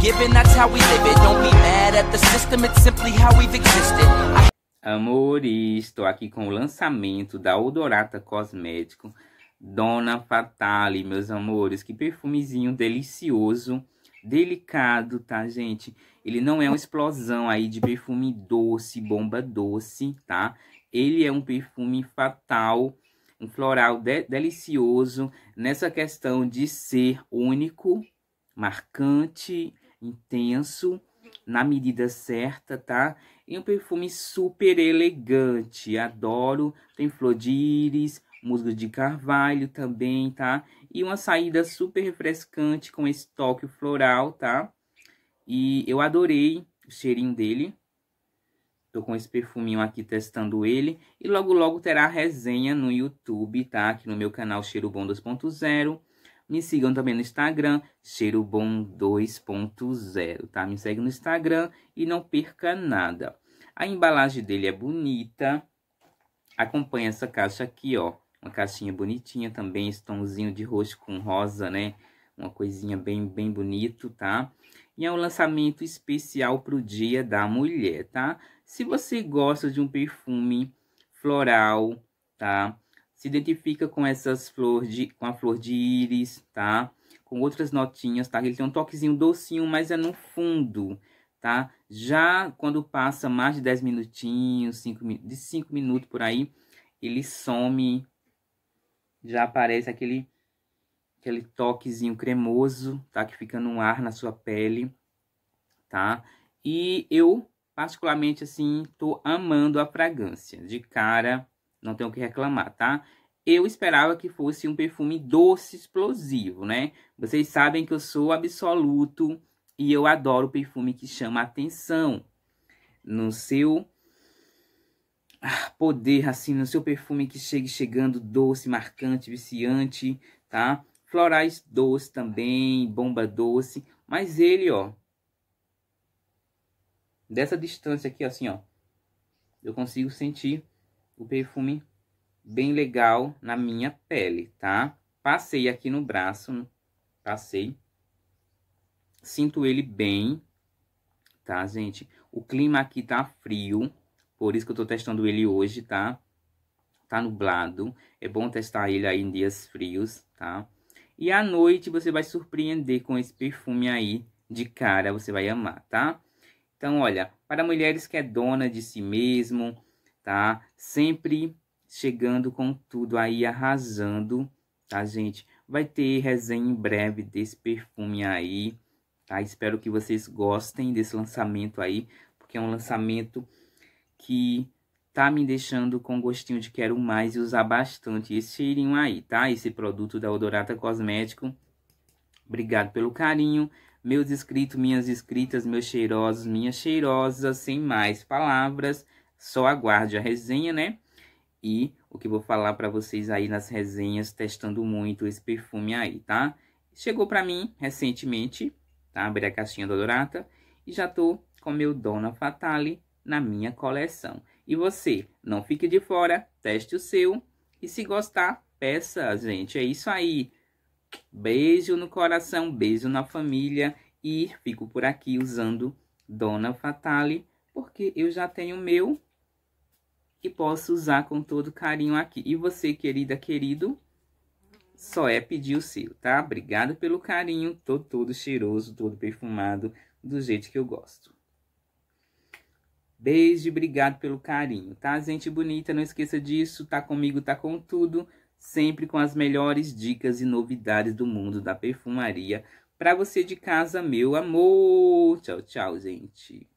given, that's how we live it. Don't be mad at the system, it's simply how we've existed. Amores, estou aqui com o lançamento da Odorata Cosmético Dona Fatale, meus amores. Que perfumezinho delicioso, delicado, tá, gente? Ele não é uma explosão aí de perfume doce, bomba doce, tá? Ele é um perfume fatal, um floral de delicioso nessa questão de ser único, marcante, intenso, na medida certa, tá? E um perfume super elegante, adoro. Tem flor de íris, musgo de carvalho também, tá? E uma saída super refrescante com esse toque floral, tá? E eu adorei o cheirinho dele. Tô com esse perfuminho aqui testando ele. E logo, logo terá resenha no YouTube, tá? Aqui no meu canal Cheiro Bom 2.0. Me sigam também no Instagram, cheirobom2.0, tá? Me segue no Instagram e não perca nada. A embalagem dele é bonita. Acompanha essa caixa aqui, ó. Uma caixinha bonitinha também, estãozinho de roxo com rosa, né? Uma coisinha bem, bem bonito, tá? E é um lançamento especial para o Dia da Mulher, tá? Se você gosta de um perfume floral, tá? se identifica com essas flores de com a flor de íris, tá? Com outras notinhas, tá? Ele tem um toquezinho docinho, mas é no fundo, tá? Já quando passa mais de 10 minutinhos, cinco, de 5 minutos por aí, ele some, já aparece aquele aquele toquezinho cremoso, tá? Que fica no ar na sua pele, tá? E eu particularmente assim, tô amando a fragrância. De cara, não tenho o que reclamar, tá? Eu esperava que fosse um perfume doce explosivo, né? Vocês sabem que eu sou absoluto e eu adoro perfume que chama atenção no seu poder, assim, no seu perfume que chegue chegando doce, marcante, viciante, tá? Florais doce também, bomba doce, mas ele, ó, dessa distância aqui, assim, ó, eu consigo sentir o perfume bem legal na minha pele, tá? Passei aqui no braço, passei. Sinto ele bem, tá, gente? O clima aqui tá frio, por isso que eu tô testando ele hoje, tá? Tá nublado, é bom testar ele aí em dias frios, tá? E à noite você vai surpreender com esse perfume aí, de cara, você vai amar, tá? Então, olha, para mulheres que é dona de si mesmo, tá? Sempre chegando com tudo aí, arrasando, tá, gente? Vai ter resenha em breve desse perfume aí, tá? Espero que vocês gostem desse lançamento aí, porque é um lançamento que tá me deixando com gostinho de quero mais e usar bastante esse cheirinho aí, tá? Esse produto da Odorata Cosmético. Obrigado pelo carinho. Meus inscritos, minhas inscritas, meus cheirosos, minhas cheirosas, sem mais palavras. Só aguarde a resenha, né? E o que vou falar para vocês aí nas resenhas, testando muito esse perfume aí, tá? Chegou para mim recentemente, tá? Abri a caixinha da Dorata e já tô com meu Dona Fatale na minha coleção. E você, não fique de fora, teste o seu e se gostar, peça, gente. É isso aí. Beijo no coração, beijo na família e fico por aqui usando Dona Fatale porque eu já tenho o meu e posso usar com todo carinho aqui. E você, querida, querido, só é pedir o seu, tá? Obrigada pelo carinho, tô todo cheiroso, todo perfumado, do jeito que eu gosto. Beijo, obrigado pelo carinho, tá? Gente bonita, não esqueça disso, tá comigo, tá com tudo, sempre com as melhores dicas e novidades do mundo da perfumaria para você de casa, meu amor. Tchau, tchau, gente.